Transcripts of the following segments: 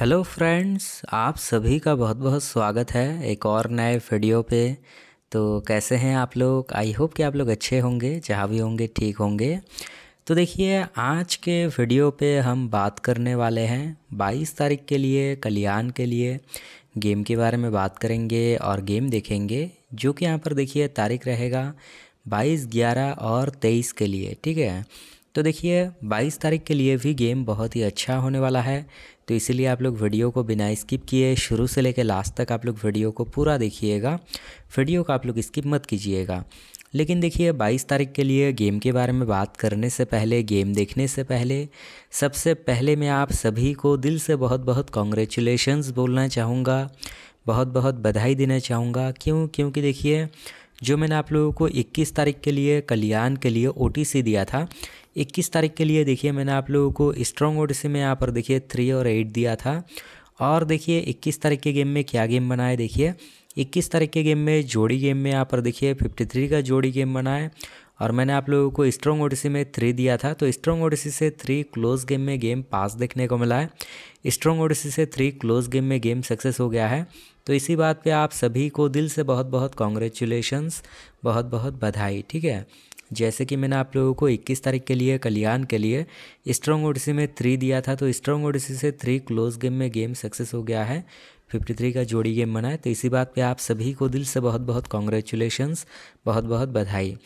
hello friends आप सभी का बहुत बहुत स्वागत है एक और नए वीडियो पे तो कैसे हैं आप लोग आई होप कि आप लोग अच्छे होंगे जहाँ भी होंगे ठीक होंगे तो देखिए आज के वीडियो पे हम बात करने वाले हैं 22 तारीख के लिए कल्याण के लिए गेम के बारे में बात करेंगे और गेम देखेंगे जो कि यहाँ पर देखिए तारीख रहेगा 22 ग्यारह और 23 के लिए ठीक है तो देखिए 22 तारीख के लिए भी गेम बहुत ही अच्छा होने वाला है तो इसीलिए आप लोग वीडियो को बिना स्किप किए शुरू से लेकर लास्ट तक आप लोग वीडियो को पूरा देखिएगा वीडियो को आप लोग स्किप मत कीजिएगा लेकिन देखिए 22 तारीख के लिए गेम के बारे में बात करने से पहले गेम देखने से पहले सबसे पहले मैं आप सभी को दिल से बहुत बहुत कॉन्ग्रेचुलेशन्स बोलना चाहूँगा बहुत बहुत बधाई देना चाहूँगा क्यों क्योंकि देखिए जो मैंने आप लोगों को 21 तारीख के लिए कल्याण के लिए ओ दिया था 21 तारीख के लिए देखिए मैंने आप लोगों को स्ट्रॉन्ग ओ में यहाँ पर देखिए थ्री और एट दिया था और देखिए 21 तारीख के गेम में क्या गेम बनाए देखिए 21 तारीख के गेम में जोड़ी गेम में यहाँ पर देखिए 53 का जोड़ी गेम बनाए और मैंने आप लोगों को स्ट्रॉन्ग ओडिसी में थ्री दिया था तो स्ट्रॉन्ग ओडिसी से थ्री क्लोज गेम में गेम पास देखने को मिला है स्ट्रॉन्ग ओडिसी से थ्री क्लोज गेम में गेम सक्सेस हो गया है तो इसी बात पे आप सभी को दिल से बहुत बहुत कॉन्ग्रेचुलेशंस बहुत बहुत बधाई ठीक है जैसे कि मैंने आप लोगों को 21 तारीख के लिए कल्याण के लिए स्ट्रॉन्ग ओडिसी में थ्री दिया था तो स्ट्रॉन्ग ओडिसी से थ्री क्लोज गेम में गेम सक्सेस हो गया है 53 का जोड़ी गेम बना है तो इसी बात पे आप सभी को दिल से बहुत बहुत कॉन्ग्रेचुलेशंस बहुत बहुत बधाई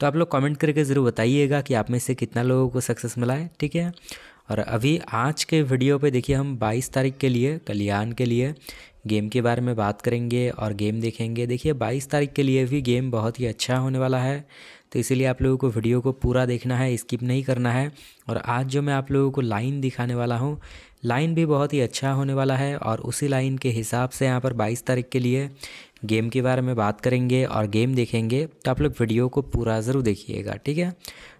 तो आप लोग कमेंट करके ज़रूर बताइएगा कि आप में से कितना लोगों को सक्सेस मिला है ठीक है और अभी आज के वीडियो पे देखिए हम 22 तारीख के लिए कल्याण के लिए गेम के बारे में बात करेंगे और गेम देखेंगे देखिए 22 तारीख के लिए भी गेम बहुत ही अच्छा होने वाला है तो इसीलिए आप लोगों को वीडियो को पूरा देखना है स्किप नहीं करना है और आज जो मैं आप लोगों को लाइन दिखाने वाला हूँ लाइन भी बहुत ही अच्छा होने वाला है और उसी लाइन के हिसाब से यहाँ पर 22 तारीख के लिए गेम के बारे में बात करेंगे और गेम देखेंगे तो आप लोग वीडियो को पूरा ज़रूर देखिएगा ठीक है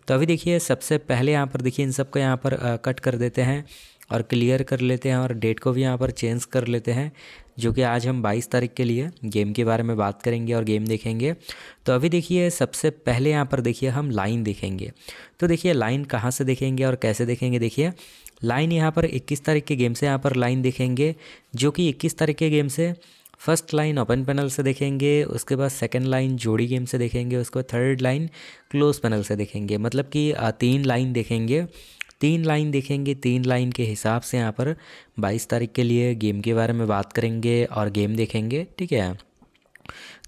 तो अभी देखिए सबसे पहले यहाँ पर देखिए इन सब को यहाँ पर कट कर देते हैं और क्लियर कर लेते हैं और डेट को भी यहाँ पर चेंज कर लेते हैं जो कि आज हम 22 तारीख के लिए गेम के बारे में बात करेंगे और गेम देखेंगे तो अभी देखिए सबसे पहले यहाँ पर देखिए हम लाइन देखेंगे तो देखिए लाइन कहाँ से देखेंगे और कैसे देखेंगे देखिए लाइन यहाँ पर 21 तारीख के गेम से यहाँ पर लाइन देखेंगे जो कि 21 तारीख के गेम से फर्स्ट लाइन ओपन पैनल से देखेंगे उसके बाद सेकंड लाइन जोड़ी गेम से देखेंगे उसके बाद थर्ड लाइन क्लोज पैनल से देखेंगे मतलब कि तीन लाइन देखेंगे तीन लाइन देखेंगे तीन लाइन के हिसाब से यहाँ पर बाईस तारीख के लिए गेम के बारे में बात करेंगे और गेम देखेंगे ठीक है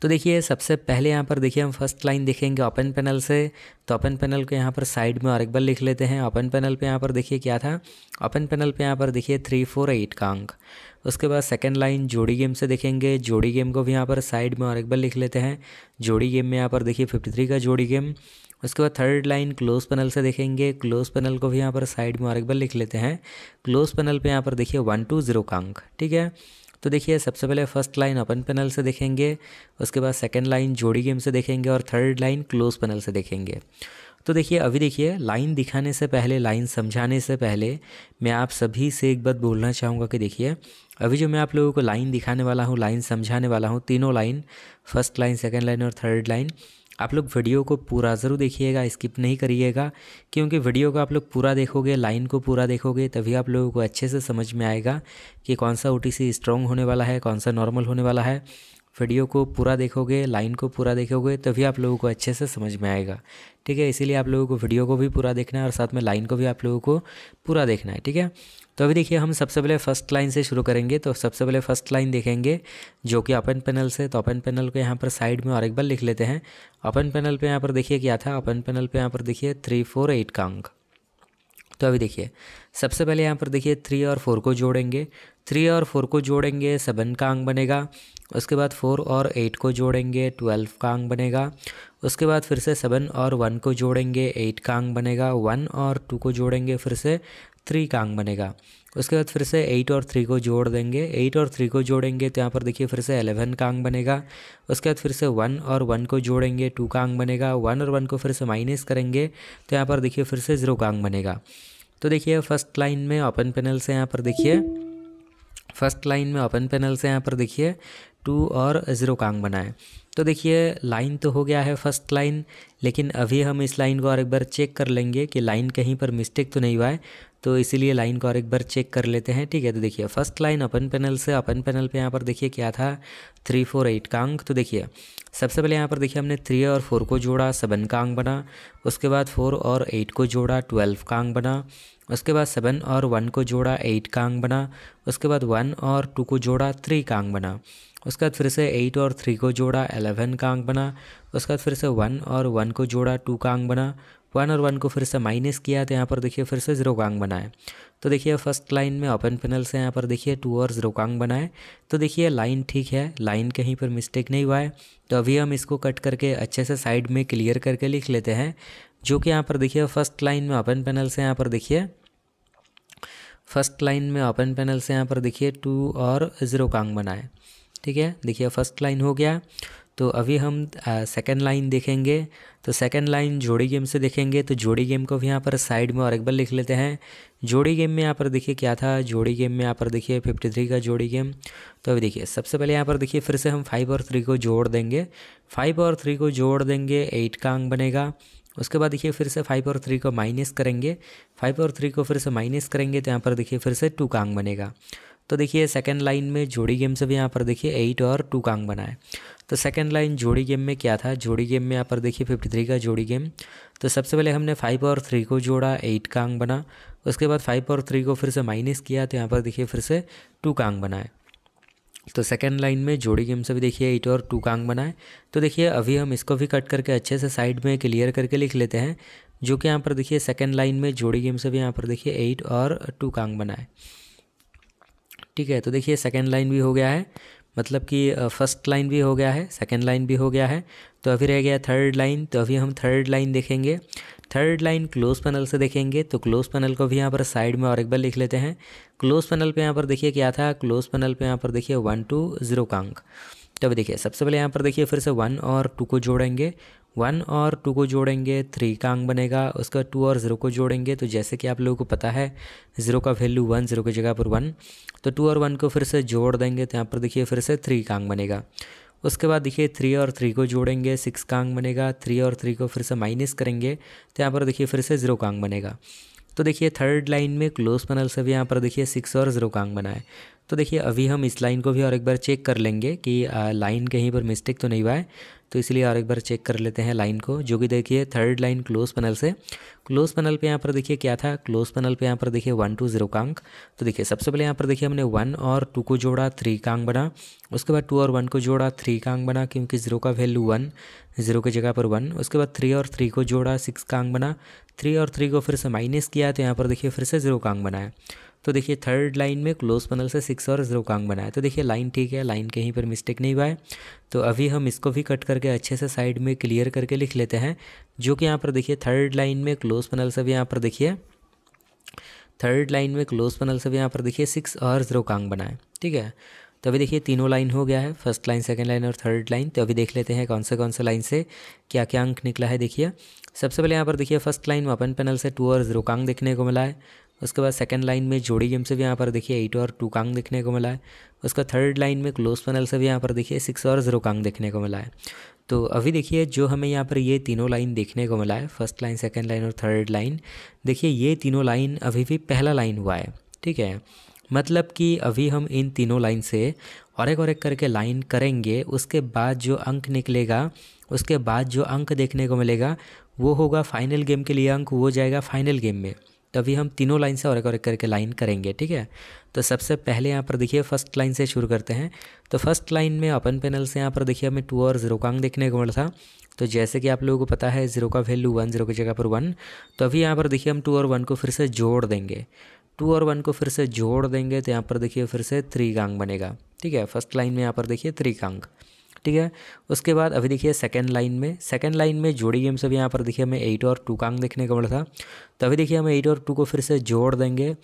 तो देखिए सबसे पहले यहाँ पर देखिए हम फर्स्ट लाइन देखेंगे ओपन पैनल से तो ओपन पैनल को यहाँ पर साइड में और एक बार लिख लेते हैं ओपन पैनल पे यहाँ पर देखिए क्या था ओपन पैनल पे यहाँ पर देखिए थ्री फोर एट का अंक उसके बाद सेकंड लाइन जोड़ी गेम से देखेंगे जोड़ी गेम को भी यहाँ पर साइड में और एक बार लिख लेते हैं जोड़ी गेम में यहाँ पर देखिए फिफ्टी थ्री का जोड़ी गेम उसके बाद थर्ड लाइन क्लोज पैनल से देखेंगे क्लोज पैनल को भी यहाँ पर साइड में और एक बार लिख लेते हैं क्लोज पैनल पे यहाँ पर देखिए वन टू जीरो का अंक ठीक है तो देखिए सबसे पहले फर्स्ट लाइन अपन पैनल से देखेंगे उसके बाद सेकेंड लाइन जोड़ी गेम से देखेंगे और थर्ड लाइन क्लोज पैनल से देखेंगे तो देखिए अभी देखिए लाइन दिखाने से पहले लाइन समझाने से पहले मैं आप सभी से एक बात बोलना चाहूँगा कि देखिए अभी जो मैं आप लोगों को लाइन दिखाने वाला हूँ लाइन समझाने वाला हूँ तीनों line first line second line और थर्ड लाइन आप लोग वीडियो को पूरा ज़रूर देखिएगा स्किप नहीं करिएगा क्योंकि वीडियो को आप लोग पूरा देखोगे लाइन को पूरा देखोगे तभी आप लोगों को अच्छे से समझ में आएगा कि कौन सा ओ टी स्ट्रॉन्ग होने वाला है कौन सा नॉर्मल होने वाला है वीडियो को पूरा देखोगे लाइन को पूरा देखोगे तभी आप लोगों को अच्छे से समझ में आएगा ठीक है इसीलिए आप लोगों को वीडियो को भी पूरा देखना है और साथ में लाइन को भी आप लोगों को पूरा देखना है ठीक है तो अभी देखिए हम सबसे पहले फर्स्ट लाइन से शुरू करेंगे तो सबसे पहले फर्स्ट लाइन देखेंगे जो कि अपन पैनल से तो अपन पैनल को यहाँ पर साइड में और एक बार लिख लेते हैं अपन पैनल पे यहाँ पर देखिए क्या था अपन पैनल पे यहाँ पर देखिए थ्री फोर एट का अंक तो अभी देखिए सबसे पहले यहाँ पर देखिए थ्री और फोर को जोड़ेंगे थ्री और फोर को जोड़ेंगे सेवन का अंक बनेगा उसके बाद फोर और एट को जोड़ेंगे ट्वेल्व का अंक बनेगा उसके बाद फिर से सेवन और वन को जोड़ेंगे एट का अंक बनेगा वन और टू को जोड़ेंगे फिर से थ्री का अंग बनेगा उसके बाद फिर से एट और थ्री को जोड़ देंगे एट और थ्री को जोड़ेंगे तो यहाँ पर देखिए फिर से एलेवन का अंग बनेगा उसके बाद फिर से वन और वन को जोड़ेंगे टू का अंग बनेगा वन और वन को फिर से माइनस करेंगे तो यहाँ पर देखिए फिर से ज़ीरो का अंग बनेगा तो देखिए फर्स्ट लाइन में ओपन पेनल से यहाँ पर देखिए फर्स्ट लाइन में ओपन पैनल से यहाँ पर देखिए टू और ज़ीरो कांग बनाए तो देखिए लाइन तो हो गया है फर्स्ट लाइन लेकिन अभी हम इस लाइन को और एक बार चेक कर लेंगे कि लाइन कहीं पर मिस्टेक तो नहीं हुआ है तो इसीलिए लाइन को और एक बार चेक कर लेते हैं ठीक है तो देखिए फर्स्ट लाइन अपन पैनल से अपन पैनल पे यहाँ पर देखिए क्या था थ्री फोर एट कांग तो देखिए सबसे पहले यहाँ पर देखिए हमने थ्री और फोर को जोड़ा सेवन का अंक बना उसके बाद फोर और एट को जोड़ा ट्वेल्व का अंक बना उसके बाद सेवन और वन को जोड़ा एट का अंक बना उसके बाद वन और टू को जोड़ा थ्री का अंक बना उसके बाद फिर से एट और थ्री को जोड़ा एलेवन का अंक बना उसके बाद फिर से वन और वन को जोड़ा टू का अंक बना वन और वन को फिर से माइनस किया तो यहाँ पर देखिए फिर से जीरो कांग बनाए तो देखिए फर्स्ट लाइन में ओपन पैनल से यहाँ पर देखिए टू और जीरो कांग बनाए तो देखिए लाइन ठीक है लाइन कहीं पर मिस्टेक नहीं हुआ है तो अभी हम इसको कट करके अच्छे से साइड में क्लियर करके लिख लेते हैं जो कि यहाँ पर देखिए फर्स्ट लाइन में ओपन पैनल से यहाँ पर देखिए फर्स्ट लाइन में ओपन पैनल से यहाँ पर देखिए टू और ज़ीरो कांग बनाए ठीक है देखिए फर्स्ट लाइन हो गया तो अभी हम सेकेंड लाइन देखेंगे तो सेकेंड लाइन जोड़ी गेम से देखेंगे तो जोड़ी गेम को भी यहाँ पर साइड में और एक बार लिख लेते हैं जोड़ी गेम में यहाँ पर देखिए क्या था जोड़ी गेम में यहाँ पर देखिए फिफ्टी थ्री का जोड़ी गेम तो अभी देखिए सबसे पहले यहाँ पर देखिए फिर से हम फाइव और थ्री को जोड़ देंगे फाइव और थ्री को जोड़ देंगे एट का अंक बनेगा उसके बाद देखिए फिर से फाइव और थ्री को माइनस करेंगे फाइव और थ्री को फिर से माइनस करेंगे तो यहाँ पर देखिए फिर से टू का अंक बनेगा तो देखिए सेकेंड लाइन में जोड़ी गेम से भी यहाँ पर देखिए एट और टू कांग बनाए तो सेकेंड लाइन जोड़ी गेम में क्या था जोड़ी गेम में यहाँ पर देखिए फिफ्टी थ्री का जोड़ी गेम तो सबसे पहले हमने फाइव और थ्री को जोड़ा एट कांग बना उसके बाद फाइव और थ्री को फिर से माइनस किया तो यहाँ पर देखिए फिर से टू कांग बनाए तो सेकेंड लाइन में जोड़ी गेम से भी देखिए एट और टू कांग बनाए तो देखिए अभी हम इसको भी कट करके अच्छे से साइड में क्लियर करके लिख लेते हैं जो कि यहाँ पर देखिए सेकेंड लाइन में जोड़ी गेम से भी यहाँ पर देखिए एट और टू कांग बनाए ठीक है तो देखिए सेकेंड लाइन भी हो गया है मतलब कि फर्स्ट लाइन भी हो गया है सेकेंड लाइन भी हो गया है तो अभी रह गया थर्ड लाइन तो अभी हम थर्ड लाइन देखेंगे थर्ड लाइन क्लोज पैनल से देखेंगे तो क्लोज पैनल को भी यहाँ पर साइड में और एक बार लिख लेते हैं क्लोज पैनल पे यहाँ पर देखिए क्या था क्लोज पैनल पे यहाँ पर देखिए वन टू ज़ीरो का अंक तो अभी देखिए सबसे पहले यहाँ पर देखिए फिर से वन और टू को जोड़ेंगे वन और टू को जोड़ेंगे थ्री का अंक बनेगा उसका टू और ज़ीरो को जोड़ेंगे तो जैसे कि आप लोगों को पता है ज़ीरो का वैल्यू वन ज़ीरो की जगह पर वन तो टू और वन को फिर से जोड़ देंगे तो यहाँ पर देखिए फिर से थ्री का अंक बनेगा उसके बाद देखिए थ्री और थ्री को जोड़ेंगे सिक्स का अंक बनेगा थ्री और थ्री को फिर से माइनस करेंगे तो यहाँ पर देखिए फिर से ज़ीरो का अंक बनेगा तो देखिए थर्ड लाइन में क्लोज पैनल से भी यहाँ पर देखिए सिक्स और ज़ीरो का अंक बनाए तो देखिए अभी हम इस लाइन को भी और एक बार चेक कर लेंगे कि लाइन कहीं पर मिस्टेक तो नहीं हुआ है तो इसलिए और एक बार चेक कर लेते हैं लाइन को जो कि देखिए थर्ड लाइन क्लोज पैनल से क्लोज पैनल पे यहाँ पर देखिए क्या था क्लोज पैनल पे यहाँ पर देखिए वन टू जीरो का अंक तो देखिए सबसे पहले यहाँ पर देखिए हमने वन और टू को जोड़ा थ्री का अंक बना उसके बाद टू और वन को जोड़ा थ्री का अंक बना क्योंकि जीरो का वैल्यू वन जीरो की जगह पर वन उसके बाद थ्री और थ्री को जोड़ा सिक्स का अंक बना थ्री और थ्री को फिर से माइनस किया तो यहाँ पर देखिए फिर से जीरो का अंक बनाया तो देखिए थर्ड लाइन में क्लोज पनल से सिक्स और कांग बनाया तो देखिए लाइन ठीक है लाइन कहीं पर मिस्टेक नहीं हुआ है तो अभी हम इसको भी कट करके अच्छे से साइड में क्लियर करके लिख लेते हैं जो कि यहाँ पर देखिए थर्ड लाइन में क्लोज पनल से भी यहाँ पर देखिए थर्ड लाइन में क्लोज पनल से भी यहाँ पर देखिए सिक्स और रोकांग बनाए ठीक है तो अभी देखिए तीनों लाइन हो गया है फर्स्ट लाइन सेकेंड लाइन और थर्ड लाइन तो अभी देख लेते हैं कौन से कौन से लाइन से क्या क्या अंक निकला है देखिए सबसे पहले यहाँ पर देखिए फर्स्ट लाइन में अपन पैनल से टू और रोकांग देखने को मिला है उसके बाद सेकंड लाइन में जोड़ी गेम से भी यहाँ पर देखिए एट और टू कांग देखने को मिला है उसका थर्ड लाइन में क्लोज पैनल से भी यहाँ पर देखिए सिक्स और ज़ीरो कांग देखने को मिला है तो अभी देखिए जो हमें यहाँ पर ये तीनों लाइन देखने को मिला है फर्स्ट लाइन सेकेंड लाइन और थर्ड लाइन देखिए ये तीनों लाइन अभी भी पहला लाइन हुआ है ठीक है मतलब कि अभी हम इन तीनों लाइन से और एक और एक करके लाइन करेंगे उसके बाद जो अंक निकलेगा उसके बाद जो अंक देखने को मिलेगा वो होगा फाइनल गेम के लिए अंक वो जाएगा फाइनल गेम में अभी हम तीनों लाइन से और एक और एक करके लाइन करेंगे ठीक है तो सबसे पहले यहाँ पर देखिए फर्स्ट लाइन से शुरू करते हैं तो फर्स्ट लाइन में अपन पैनल से यहाँ पर देखिए हमें टू और जीरो कांग देखने को मिला था तो जैसे कि आप लोगों को पता है जीरो का वैल्यू वन जीरो की जगह पर वन तो अभी यहाँ पर देखिए हम टू और वन को फिर से जोड़ देंगे टू और वन को फिर से जोड़ देंगे तो यहाँ पर देखिए फिर से थ्री अंक बनेगा ठीक है फर्स्ट लाइन में यहाँ पर देखिए थ्री कांग ठीक है उसके बाद अभी देखिए सेकेंड लाइन में सेकेंड लाइन में जोड़ी गेम से यहाँ पर देखिए हमें एट और टू कांग देखने को मिला था तो अभी देखिए हम एट और टू को फिर से जोड़ देंगे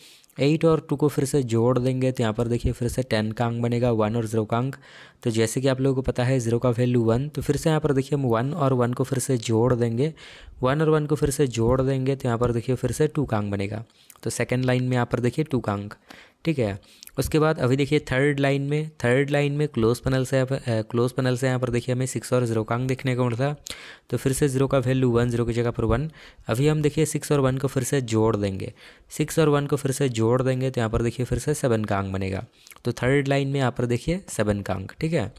एट और टू को फिर से जोड़ देंगे तो यहाँ पर देखिए फिर से टेन का अंक बनेगा वन और ज़ीरो का अंक तो जैसे कि आप लोगों को पता है ज़ीरो का वैल्यू वन तो फिर से यहाँ पर देखिए हम वन और वन को फिर से जोड़ देंगे वन और वन को फिर से जोड़ देंगे तो यहाँ पर देखिए फिर से टू का अंक बनेगा तो सेकेंड लाइन में यहाँ पर देखिए टू का अंक ठीक है उसके बाद अभी देखिए थर्ड लाइन में थर्ड लाइन में क्लोज पैनल से क्लोज पैनल से यहाँ पर देखिए हमें सिक्स और जीरो का अंक देखने को मिलता तो फिर से जीरो का वैल्यू वन जीरो की जगह पर वन अभी हम देखिए सिक्स और वन को फिर से जोड़ देंगे सिक्स और वन को फिर से जोड़ देंगे तो यहाँ पर देखिए फिर से सेवन का अंक बनेगा तो थर्ड लाइन में यहाँ पर देखिए सेवन का अंक ठीक है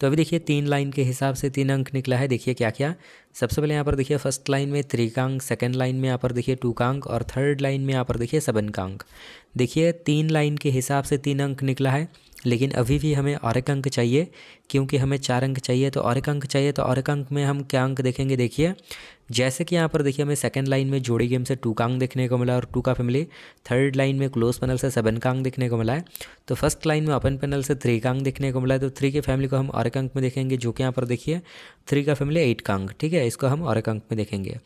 तो अभी देखिए तीन लाइन के हिसाब से तीन अंक निकला है देखिए क्या क्या सबसे पहले यहाँ पर देखिए फर्स्ट लाइन में थ्री का अंक सेकेंड लाइन में यहाँ पर देखिए टू का अंक और थर्ड लाइन में यहाँ पर देखिए सेवन का अंक देखिए तीन लाइन के हिसाब से तीन अंक निकला है लेकिन अभी भी हमें और एक अंक चाहिए क्योंकि हमें चार अंक चाहिए तो और एक अंक चाहिए तो और एक अंक में हम क्या अंक देखेंगे देखिए जैसे कि यहाँ पर देखिए हमें सेकंड लाइन में जोड़ी गेम से टू कांग देखने को मिला और टू का फैमिली थर्ड लाइन में क्लोज पैनल से सेवन कांग देखने को मिला है तो फर्स्ट लाइन में अपन पैनल से थ्री कांग देखने को मिला है तो थ्री के फैमिली को हम और अंक में देखेंगे जो कि यहाँ पर देखिए थ्री का फैमिली एट कांग ठीक है इसको हम और अंक में देखेंगे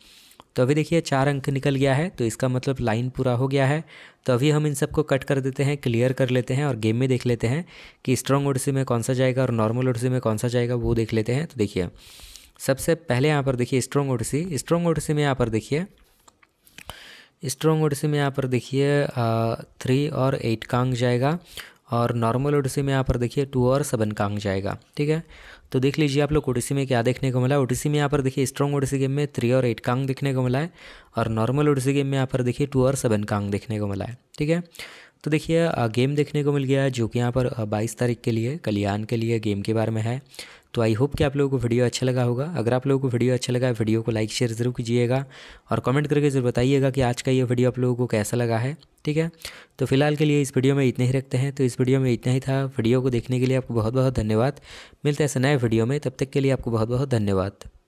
तो अभी देखिए चार अंक निकल गया है तो इसका मतलब लाइन पूरा हो गया है तो अभी हम इन सबको कट कर देते हैं क्लियर कर लेते हैं और गेम में देख लेते हैं कि स्ट्रॉन्ग ओडसी में कौन सा जाएगा और नॉर्मल ओडसी में कौन सा जाएगा वो देख लेते हैं तो देखिए सबसे पहले यहाँ पर देखिए स्ट्रॉन्ग ओडिसी स्ट्रॉन्ग ओडिसी में यहाँ पर देखिए स्ट्रॉन्ग ओडिसी में यहाँ पर देखिए थ्री और एट कांग जाएगा और नॉर्मल ओडिसी में यहाँ पर देखिए टू और सेवन कांग जाएगा ठीक है तो देख लीजिए आप लोग ओडिसी में क्या देखने को मिला ओडिसी में यहाँ पर देखिए स्ट्रॉन्ग ओडिसी गेम में थ्री और एट कांग देखने को मिला है और नॉर्मल ओडिसी गेम में यहाँ पर देखिए टू और सेवन कांग देखने को मिला है ठीक है तो देखिए गेम देखने को मिल गया है जो कि यहाँ पर बाईस तारीख के लिए कल्याण के लिए गेम के बारे में है तो आई होप कि आप लोगों को वीडियो अच्छा लगा होगा अगर आप लोगों को वीडियो अच्छा लगा है वीडियो को लाइक शेयर ज़रूर कीजिएगा और कमेंट करके ज़रूर बताइएगा कि आज का ये वीडियो आप लोगों को कैसा लगा है ठीक है तो फिलहाल के लिए इस वीडियो में इतने ही रखते हैं तो इस वीडियो में इतना ही था वीडियो को देखने के लिए आपको बहुत बहुत धन्यवाद मिलते हैं ऐसे नए वीडियो में तब तक के लिए आपको बहुत बहुत धन्यवाद